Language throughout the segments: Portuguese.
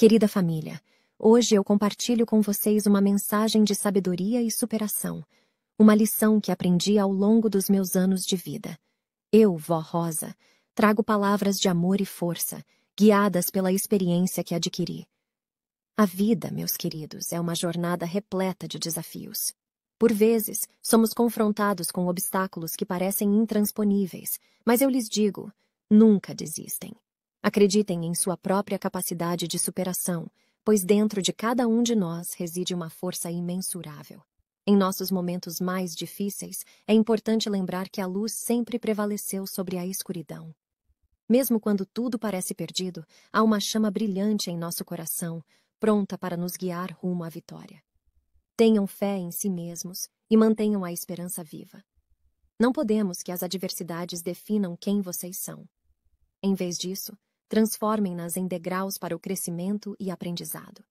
Querida família, hoje eu compartilho com vocês uma mensagem de sabedoria e superação, uma lição que aprendi ao longo dos meus anos de vida. Eu, Vó Rosa, trago palavras de amor e força, guiadas pela experiência que adquiri. A vida, meus queridos, é uma jornada repleta de desafios. Por vezes, somos confrontados com obstáculos que parecem intransponíveis, mas eu lhes digo: nunca desistem. Acreditem em sua própria capacidade de superação, pois dentro de cada um de nós reside uma força imensurável. Em nossos momentos mais difíceis, é importante lembrar que a luz sempre prevaleceu sobre a escuridão. Mesmo quando tudo parece perdido, há uma chama brilhante em nosso coração, pronta para nos guiar rumo à vitória. Tenham fé em si mesmos e mantenham a esperança viva. Não podemos que as adversidades definam quem vocês são. Em vez disso, transformem-nas em degraus para o crescimento e aprendizado.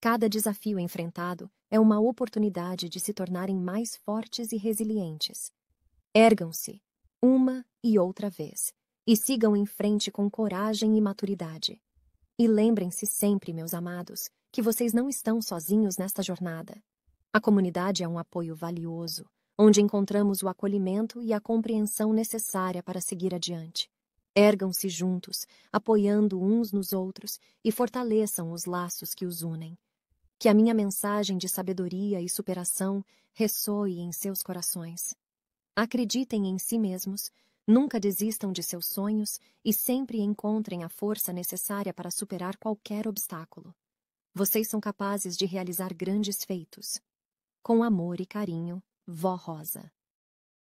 Cada desafio enfrentado é uma oportunidade de se tornarem mais fortes e resilientes. Ergam-se, uma e outra vez, e sigam em frente com coragem e maturidade. E lembrem-se sempre, meus amados, que vocês não estão sozinhos nesta jornada. A comunidade é um apoio valioso, onde encontramos o acolhimento e a compreensão necessária para seguir adiante. Ergam-se juntos, apoiando uns nos outros, e fortaleçam os laços que os unem. Que a minha mensagem de sabedoria e superação ressoe em seus corações. Acreditem em si mesmos, nunca desistam de seus sonhos e sempre encontrem a força necessária para superar qualquer obstáculo. Vocês são capazes de realizar grandes feitos. Com amor e carinho, Vó Rosa.